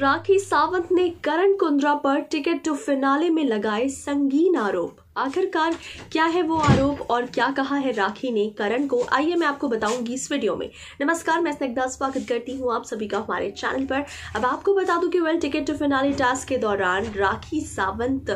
राखी सावंत ने करण कुंद्रा पर ticket to तो फिनाले में लगाए संगीन आरोप आखिरकार क्या है वो आरोप और क्या कहा है राखी ने करण को आइए मैं आपको बताऊंगी इस वीडियो में नमस्कार मैं स्नेगदा स्वागत करती हूँ आप सभी का हमारे चैनल पर अब आपको बता दूं कि well ticket to finale task के दौरान राखी सावंत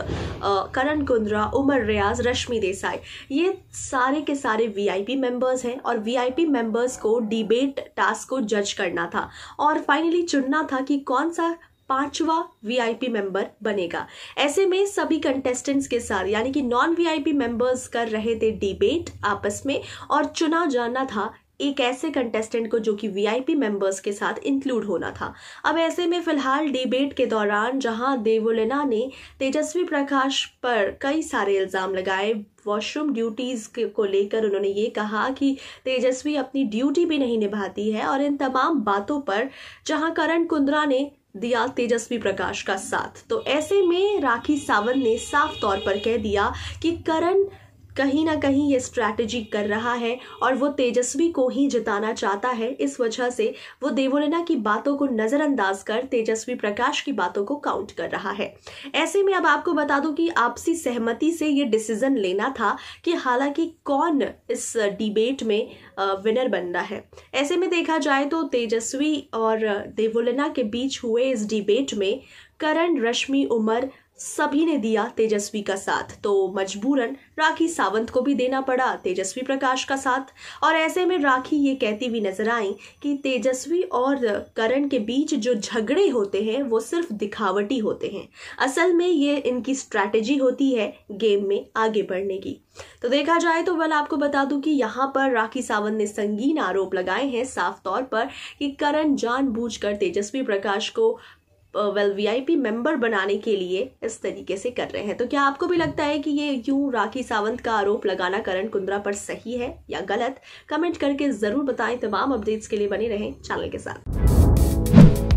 करण कुंद्रा उमर रियाज रश्मि देसाई ये सारे के सारे वीआईपी मेंबर्स हैं और वीआईपी मेंबर्स को डिबेट टास्क को जज करना था और फाइनली चुनना था कि कौन सा पांचवा वीआईपी मेंबर बनेगा ऐसे में सभी कंटेस्टेंट्स के साथ यानी कि नॉन वीआईपी मेंबर्स कर रहे थे डिबेट आपस में और चुना जाना था एक ऐसे कंटेस्टेंट को जो कि वीआईपी मेंबर्स के साथ इंक्लूड होना था अब ऐसे में फिलहाल डिबेट के दौरान जहां देवोलेना ने तेजस्वी प्रकाश पर कई सारे इल्ज़ाम लगाए वॉशरूम ड्यूटीज़ को लेकर उन्होंने ये कहा कि तेजस्वी अपनी ड्यूटी भी नहीं निभाती है और इन तमाम बातों पर जहां करण कुंद्रा ने दिया तेजस्वी प्रकाश का साथ तो ऐसे में राखी सावंत ने साफ तौर पर कह दिया कि करण कहीं ना कहीं ये स्ट्रैटेजी कर रहा है और वो तेजस्वी को ही जिताना चाहता है इस वजह से वो देवोलेना की बातों को नज़रअंदाज कर तेजस्वी प्रकाश की बातों को काउंट कर रहा है ऐसे में अब आपको बता दूं कि आपसी सहमति से ये डिसीजन लेना था कि हालांकि कौन इस डिबेट में विनर बनना है ऐसे में देखा जाए तो तेजस्वी और देवोलेना के बीच हुए इस डिबेट में करण रश्मि उमर सभी ने दिया तेजस्वी का साथ तो मजबूरन राखी सावंत को भी देना पड़ा तेजस्वी प्रकाश का साथ और ऐसे में राखी ये कहती हुई नजर आई कि तेजस्वी और करण के बीच जो झगड़े होते हैं वो सिर्फ दिखावटी होते हैं असल में ये इनकी स्ट्रैटेजी होती है गेम में आगे बढ़ने की तो देखा जाए तो वह आपको बता दूं कि यहाँ पर राखी सावंत ने संगीन आरोप लगाए हैं साफ तौर पर कि करण जानबूझकर तेजस्वी प्रकाश को वेल वीआईपी मेंबर बनाने के लिए इस तरीके से कर रहे हैं तो क्या आपको भी लगता है कि ये यूं राखी सावंत का आरोप लगाना करण कुंद्रा पर सही है या गलत कमेंट करके जरूर बताएं तमाम अपडेट्स के लिए बने रहें चैनल के साथ